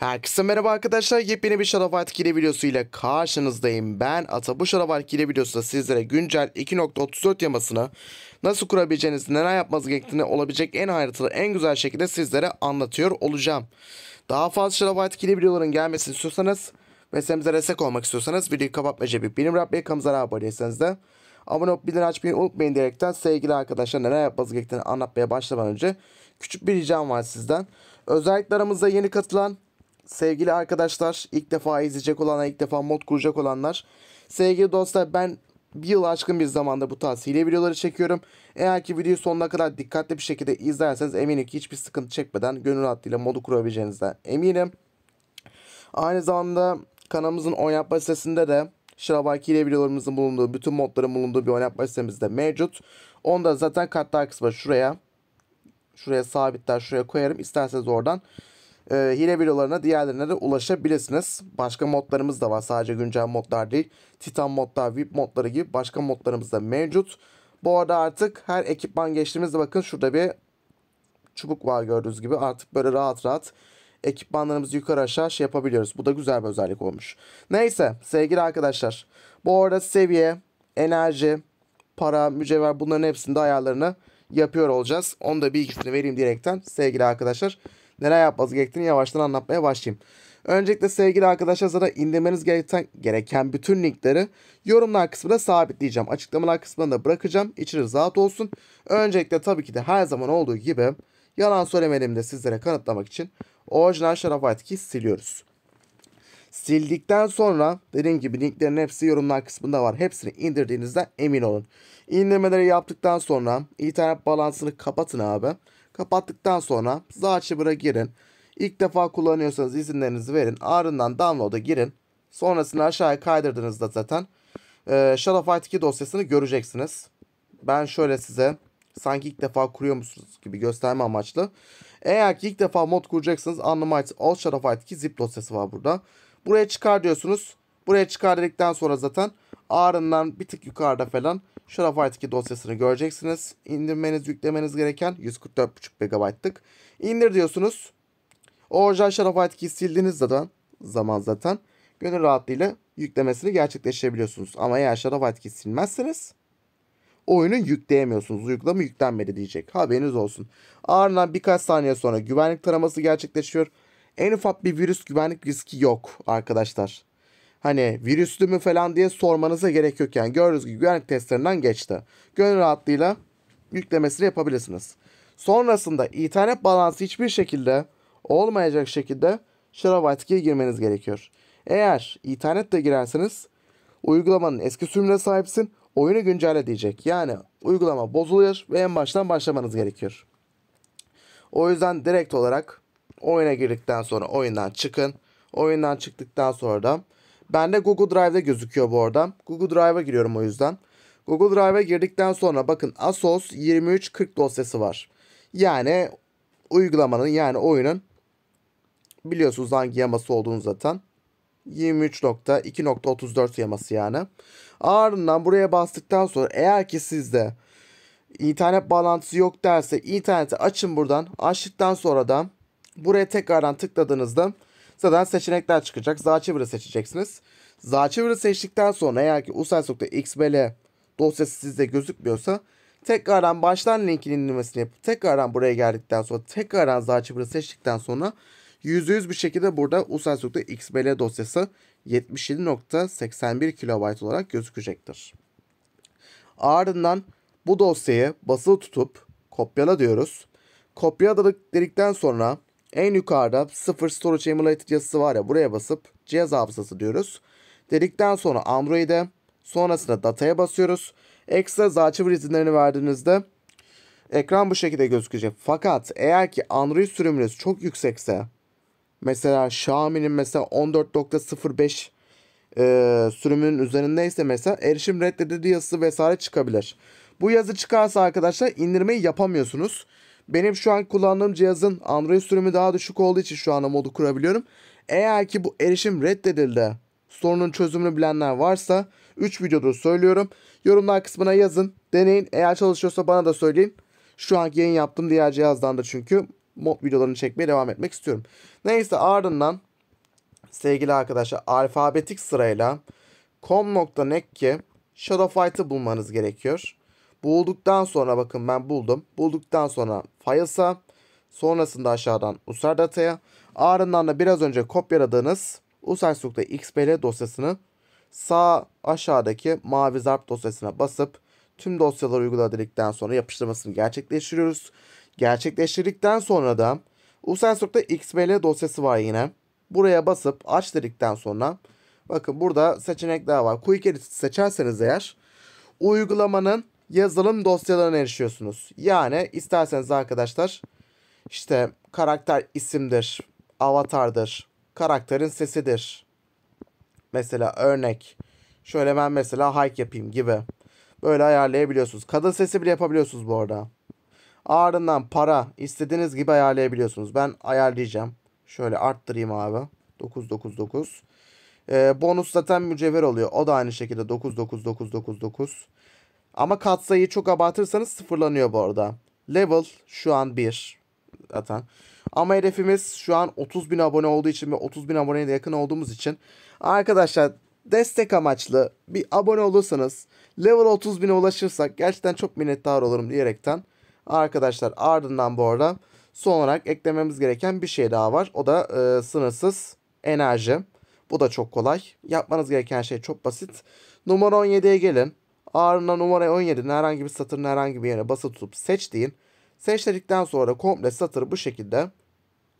Herkese merhaba arkadaşlar. Yepyeni bir Shadowfight Kile videosu ile karşınızdayım. Ben Ata. Bu Shadowfight Kile videosunda sizlere güncel 2.34 yamasını nasıl kurabileceğinizi, neler yapmanız gerektiğini olabilecek en ayrıntılı, en güzel şekilde sizlere anlatıyor olacağım. Daha fazla Shadowfight Kile videoların gelmesini istiyorsanız ve semize destek olmak istiyorsanız videoyu kapatma cebi. Benim Rabbiye Kamzara aboneyseniz de abone olup bildirim açmayı unutmayın diyerekten sevgili arkadaşlar neler yapmanız gerektiğini anlatmaya başlamadan önce küçük bir ricam var sizden. Özellikle aramızda yeni katılan sevgili arkadaşlar, ilk defa izleyecek olanlar, ilk defa mod kuracak olanlar. Sevgili dostlar ben bir yıl aşkın bir zamanda bu tarz hile videoları çekiyorum. Eğer ki videoyu sonuna kadar dikkatli bir şekilde izlerseniz eminim ki hiçbir sıkıntı çekmeden gönül rahatlığıyla modu kurabileceğinizden eminim. Aynı zamanda kanalımızın yapma sitesinde de Şirabaki ile videolarımızın bulunduğu, bütün modların bulunduğu bir oynatma sitemiz de mevcut. Onu da zaten kartlar kısmı şuraya, şuraya sabitler, şuraya koyarım. İsterseniz oradan e, hile videolarına diğerlerine de ulaşabilirsiniz. Başka modlarımız da var. Sadece güncel modlar değil. Titan modlar, VIP modları gibi başka modlarımız da mevcut. Bu arada artık her ekipman geçtiğimizde bakın şurada bir çubuk var gördüğünüz gibi. Artık böyle rahat rahat ekipmanlarımızı yukarı aşağı şey yapabiliyoruz. Bu da güzel bir özellik olmuş. Neyse sevgili arkadaşlar. Bu arada seviye, enerji, para, mücevher bunların hepsinde ayarlarını yapıyor olacağız. Onu da bilgisini vereyim direkten sevgili arkadaşlar neler yapmanız gerektiğini yavaştan anlatmaya başlayayım. Öncelikle sevgili arkadaşlar indirmeniz gereken, gereken bütün linkleri yorumlar kısmında sabitleyeceğim. Açıklamalar kısmında da bırakacağım. İçiniz rahat olsun. Öncelikle tabii ki de her zaman olduğu gibi yalan söylemedim de sizlere kanıtlamak için orijinal şarap artıkı siliyoruz. Sildikten sonra dediğim gibi linklerin hepsi yorumlar kısmında var. Hepsini indirdiğinizden emin olun. İndirmeleri yaptıktan sonra internet balansını kapatın abi. Kapattıktan sonra Zaçıbır'a girin. İlk defa kullanıyorsanız izinlerinizi verin. Ardından download'a girin. Sonrasını aşağıya kaydırdığınızda zaten e, Fight 2 dosyasını göreceksiniz. Ben şöyle size sanki ilk defa kuruyormuşsunuz gibi gösterme amaçlı. Eğer ki ilk defa mod kuracaksınız Unlimited All Fight 2 zip dosyası var burada. Buraya çıkar diyorsunuz. Buraya çıkar dedikten sonra zaten ağrından bir tık yukarıda falan Shopify'daki dosyasını göreceksiniz. İndirmeniz, yüklemeniz gereken 144,5 MB'lık. İndir diyorsunuz. O orijinal Shopify'daki sildiğiniz zaten zaman zaten gönül rahatlığıyla yüklemesini gerçekleştirebiliyorsunuz. Ama eğer Shopify'daki silmezseniz oyunu yükleyemiyorsunuz. Uygulama yüklenmedi diyecek. Haberiniz olsun. Ardından birkaç saniye sonra güvenlik taraması gerçekleşiyor. En ufak bir virüs güvenlik riski yok arkadaşlar hani virüslü mü falan diye sormanıza gerek yok. Yani gördüğünüz gibi güvenlik testlerinden geçti. Gönül rahatlığıyla yüklemesini yapabilirsiniz. Sonrasında internet balansı hiçbir şekilde olmayacak şekilde Sharavatiki'ye girmeniz gerekiyor. Eğer internette girerseniz uygulamanın eski sürümüne sahipsin oyunu güncelle diyecek. Yani uygulama bozuluyor ve en baştan başlamanız gerekiyor. O yüzden direkt olarak oyuna girdikten sonra oyundan çıkın. Oyundan çıktıktan sonra da Bende Google Drive'da gözüküyor bu arada. Google Drive'a giriyorum o yüzden. Google Drive'a girdikten sonra bakın Asos 2340 dosyası var. Yani uygulamanın yani oyunun biliyorsunuz hangi yaması olduğunu zaten. 23.2.34 yaması yani. Ardından buraya bastıktan sonra eğer ki sizde internet bağlantısı yok derse interneti açın buradan. Açtıktan sonra da buraya tekrardan tıkladığınızda Zaten seçenekler çıkacak. Zaçevir'i seçeceksiniz. Zaçevir'i seçtikten sonra eğer ki users.xml dosyası sizde gözükmüyorsa tekrardan baştan linkin indirmesini yapıp tekrardan buraya geldikten sonra tekrardan Zaçevir'i seçtikten sonra %100 bir şekilde burada users.xml dosyası 77.81 KB olarak gözükecektir. Ardından bu dosyayı basılı tutup kopyala diyoruz. Kopyaladık dedikten sonra en yukarıda 0 Storage Emulated yazısı var ya buraya basıp cihaz hafızası diyoruz. Dedikten sonra Android'e sonrasında dataya basıyoruz. Ekstra zarçıvır izinlerini verdiğinizde ekran bu şekilde gözükecek. Fakat eğer ki Android sürümünüz çok yüksekse mesela Xiaomi'nin mesela 14.05 e, sürümünün üzerindeyse mesela erişim reddedildi yazısı vesaire çıkabilir. Bu yazı çıkarsa arkadaşlar indirmeyi yapamıyorsunuz. Benim şu an kullandığım cihazın Android sürümü daha düşük olduğu için şu anda modu kurabiliyorum. Eğer ki bu erişim reddedildi sorunun çözümünü bilenler varsa 3 videodur söylüyorum. Yorumlar kısmına yazın. Deneyin. Eğer çalışıyorsa bana da söyleyin. Şu anki yayın yaptığım diğer cihazdan da çünkü mod videolarını çekmeye devam etmek istiyorum. Neyse ardından sevgili arkadaşlar alfabetik sırayla shadow fightı bulmanız gerekiyor. Bulduktan sonra bakın ben buldum. Bulduktan sonra files'a sonrasında aşağıdan usar data'ya ardından da biraz önce kopyaladığınız usar.xpl dosyasını sağ aşağıdaki mavi zarp dosyasına basıp tüm dosyaları uyguladıktan sonra yapıştırmasını gerçekleştiriyoruz. Gerçekleştirdikten sonra da usensor.xml dosyası var yine. Buraya basıp aç dedikten sonra bakın burada seçenekler var. Quick Edit seçerseniz eğer uygulamanın yazılım dosyalarına erişiyorsunuz. Yani isterseniz arkadaşlar işte karakter isimdir, avatardır, karakterin sesidir. Mesela örnek şöyle ben mesela hike yapayım gibi. Böyle ayarlayabiliyorsunuz. Kadın sesi bile yapabiliyorsunuz bu arada. Ardından para istediğiniz gibi ayarlayabiliyorsunuz. Ben ayarlayacağım. Şöyle arttırayım abi. 999. Ee, bonus zaten mücevher oluyor. O da aynı şekilde 99999. Ama katsayıyı çok abartırsanız sıfırlanıyor bu arada. Level şu an 1 zaten. Ama hedefimiz şu an 30 bin abone olduğu için ve 30 bin aboneye de yakın olduğumuz için. Arkadaşlar destek amaçlı bir abone olursanız level 30 bine ulaşırsak gerçekten çok minnettar olurum diyerekten. Arkadaşlar ardından bu arada son olarak eklememiz gereken bir şey daha var. O da e, sınırsız enerji. Bu da çok kolay. Yapmanız gereken şey çok basit. Numara 17'ye gelin. Ardından numara 17. herhangi bir satırın herhangi bir yere basılı tutup seç deyin. Seç sonra komple satırı bu şekilde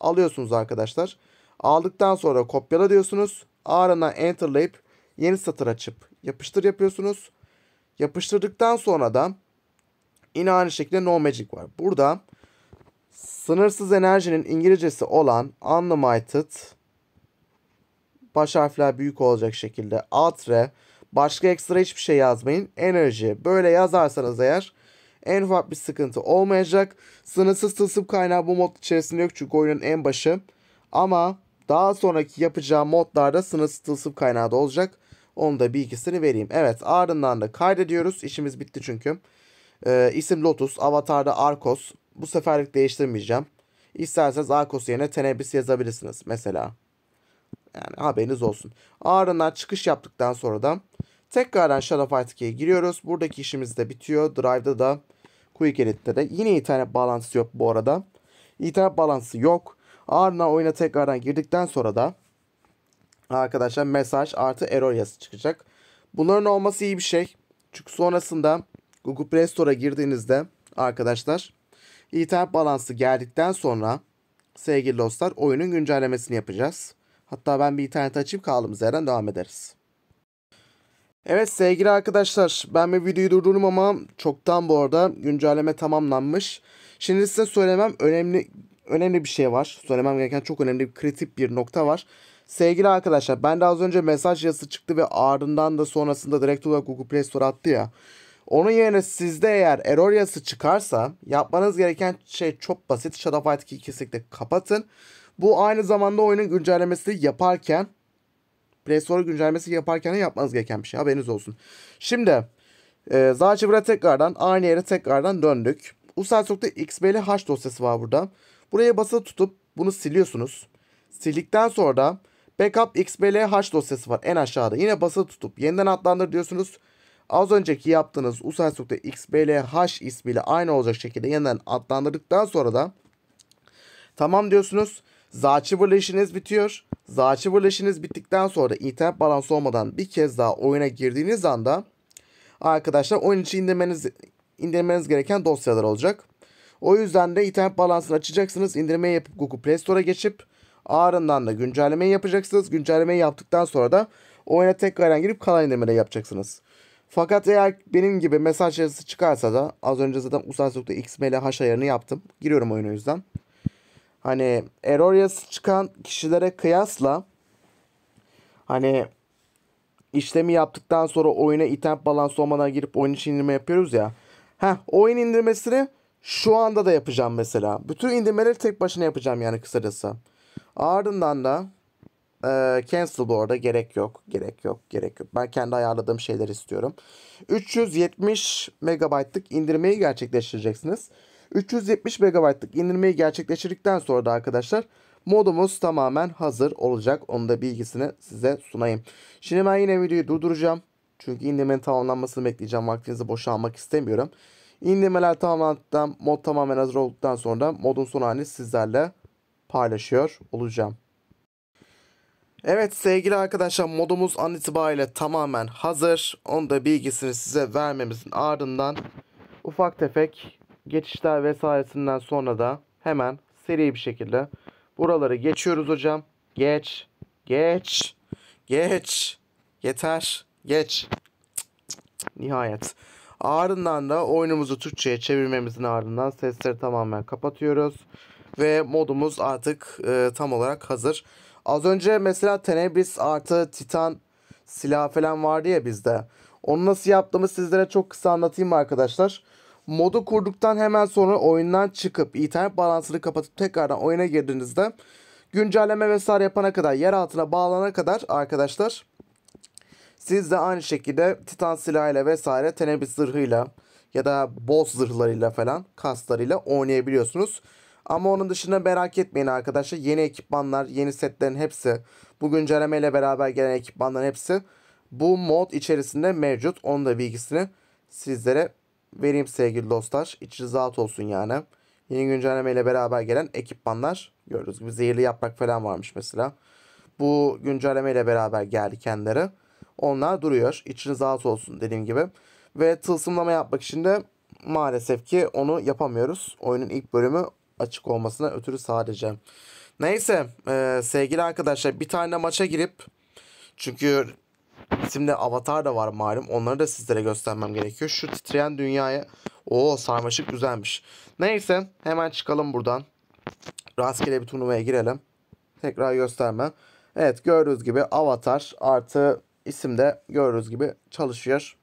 alıyorsunuz arkadaşlar. Aldıktan sonra kopyala diyorsunuz. Ardından enterlayıp yeni satır açıp yapıştır yapıyorsunuz. Yapıştırdıktan sonra da yine aynı şekilde no magic var. Burada sınırsız enerjinin İngilizcesi olan unlimited baş harfler büyük olacak şekilde alt re Başka ekstra hiçbir şey yazmayın. Enerji. Böyle yazarsanız eğer en ufak bir sıkıntı olmayacak. Sınırsız tılsım kaynağı bu mod içerisinde yok çünkü oyunun en başı. Ama daha sonraki yapacağım modlarda sınırsız tılsım kaynağı da olacak. Onu da bilgisini vereyim. Evet ardından da kaydediyoruz. İşimiz bitti çünkü. Ee, isim Lotus. Avatarda Arkos. Bu seferlik değiştirmeyeceğim. İsterseniz Arkos yerine Tenebris yazabilirsiniz mesela. Yani haberiniz olsun. Ağrından çıkış yaptıktan sonra da tekrardan Shadow Arctic'e giriyoruz. Buradaki işimiz de bitiyor. Drive'da da Quick Edit'te de yine internet bağlantısı yok bu arada. İnternet bağlantısı yok. Ardından oyuna tekrardan girdikten sonra da arkadaşlar mesaj artı error yazısı çıkacak. Bunların olması iyi bir şey. Çünkü sonrasında Google Play Store'a girdiğinizde arkadaşlar internet balansı geldikten sonra sevgili dostlar oyunun güncellemesini yapacağız. Hatta ben bir internet açıp kaldığımız yerden devam ederiz. Evet sevgili arkadaşlar ben bir videoyu durdurdum ama çoktan bu arada güncelleme tamamlanmış. Şimdi size söylemem önemli önemli bir şey var. Söylemem gereken çok önemli bir kritik bir nokta var. Sevgili arkadaşlar ben de az önce mesaj yazısı çıktı ve ardından da sonrasında direkt olarak Google Play Store attı ya. Onun yerine sizde eğer error yazısı çıkarsa yapmanız gereken şey çok basit. Shopify kesinlikle kapatın bu aynı zamanda oyunun güncellemesi yaparken Play Store güncellemesi yaparken de yapmanız gereken bir şey. Haberiniz olsun. Şimdi e, Zaçıvır'a tekrardan aynı yere tekrardan döndük. Usersoft'ta XBL hash dosyası var burada. Buraya basılı tutup bunu siliyorsunuz. Sildikten sonra da backup XBL hash dosyası var en aşağıda. Yine basılı tutup yeniden adlandır diyorsunuz. Az önceki yaptığınız Usersoft'ta XBL hash ismiyle aynı olacak şekilde yeniden adlandırdıktan sonra da tamam diyorsunuz. Zaçi birleşiniz bitiyor. Zaçi birleşiniz bittikten sonra internet balansı olmadan bir kez daha oyuna girdiğiniz anda arkadaşlar oyun için indirmeniz, indirmeniz gereken dosyalar olacak. O yüzden de internet balansını açacaksınız. İndirmeyi yapıp Google Play Store'a geçip ardından da güncellemeyi yapacaksınız. Güncellemeyi yaptıktan sonra da oyuna tekrardan girip kalan indirmeleri yapacaksınız. Fakat eğer benim gibi mesaj yazısı çıkarsa da az önce zaten usansokta xml haş ayarını yaptım. Giriyorum oyuna yüzden hani error çıkan kişilere kıyasla hani işlemi yaptıktan sonra oyuna item balans olmadan girip oyun için indirme yapıyoruz ya. Ha oyun indirmesini şu anda da yapacağım mesela. Bütün indirmeleri tek başına yapacağım yani kısacası. Ardından da e, cancel bu arada gerek yok. Gerek yok. Gerek yok. Ben kendi ayarladığım şeyler istiyorum. 370 megabaytlık indirmeyi gerçekleştireceksiniz. 370 MB'lık indirmeyi gerçekleştirdikten sonra da arkadaşlar modumuz tamamen hazır olacak. Onun da bilgisini size sunayım. Şimdi ben yine videoyu durduracağım. Çünkü indirmenin tamamlanmasını bekleyeceğim. Vaktinizi boşa almak istemiyorum. İndirmeler tamamlandıktan, mod tamamen hazır olduktan sonra modun son halini sizlerle paylaşıyor olacağım. Evet sevgili arkadaşlar modumuz an itibariyle tamamen hazır. Onu da bilgisini size vermemizin ardından ufak tefek geçişler vesairesinden sonra da hemen seri bir şekilde buraları geçiyoruz hocam. Geç. Geç. Geç. Yeter. Geç. Nihayet. Ardından da oyunumuzu Türkçe'ye çevirmemizin ardından sesleri tamamen kapatıyoruz. Ve modumuz artık e, tam olarak hazır. Az önce mesela Tenebris artı Titan silah falan vardı ya bizde. Onu nasıl yaptığımı sizlere çok kısa anlatayım arkadaşlar modu kurduktan hemen sonra oyundan çıkıp internet bağlantısını kapatıp tekrardan oyuna girdiğinizde güncelleme vesaire yapana kadar yer altına bağlanana kadar arkadaşlar siz de aynı şekilde titan silahıyla vesaire tenebis zırhıyla ya da boss zırhlarıyla falan kaslarıyla oynayabiliyorsunuz. Ama onun dışında merak etmeyin arkadaşlar. Yeni ekipmanlar, yeni setlerin hepsi, bu güncellemeyle beraber gelen ekipmanların hepsi bu mod içerisinde mevcut. Onun da bilgisini sizlere vereyim sevgili dostlar. İçiniz rahat olsun yani. Yeni güncelleme ile beraber gelen ekipmanlar gördüğünüz gibi zehirli yaprak falan varmış mesela. Bu güncelleme ile beraber geldi kendileri. Onlar duruyor. İçiniz rahat olsun dediğim gibi. Ve tılsımlama yapmak için de maalesef ki onu yapamıyoruz. Oyunun ilk bölümü açık olmasına ötürü sadece. Neyse e, sevgili arkadaşlar bir tane maça girip çünkü Şimdi Avatar da var malum. Onları da sizlere göstermem gerekiyor. Şu titreyen dünyaya. o sarmaşık güzelmiş. Neyse hemen çıkalım buradan. Rastgele bir turnuvaya girelim. Tekrar göstermem. Evet gördüğünüz gibi Avatar artı isim de gördüğünüz gibi çalışıyor.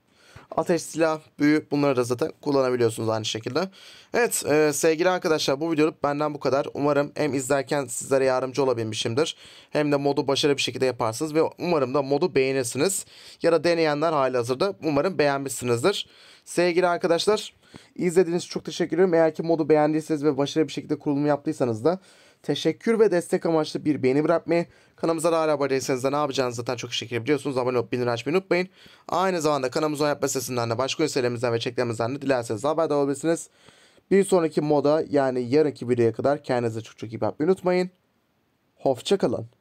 Ateş, silah, büyü bunları da zaten kullanabiliyorsunuz aynı şekilde. Evet e, sevgili arkadaşlar bu videoluk benden bu kadar. Umarım hem izlerken sizlere yardımcı olabilmişimdir. Hem de modu başarılı bir şekilde yaparsınız ve umarım da modu beğenirsiniz. Ya da deneyenler hali hazırda umarım beğenmişsinizdir. Sevgili arkadaşlar izlediğiniz için çok teşekkür ederim. Eğer ki modu beğendiyseniz ve başarılı bir şekilde kurulumu yaptıysanız da teşekkür ve destek amaçlı bir beğeni bırakmayı, kanalımıza da hala abone değilseniz de ne yapacağınızı zaten çok teşekkür biliyorsunuz. Abone olup bildirim açmayı unutmayın. Aynı zamanda kanalımıza yapma sesinden de başka gösterimizden ve çeklerimizden de dilerseniz haberdar olabilirsiniz. Bir sonraki moda yani yarınki videoya kadar kendinize çok çok iyi bakmayı unutmayın. Hoşçakalın.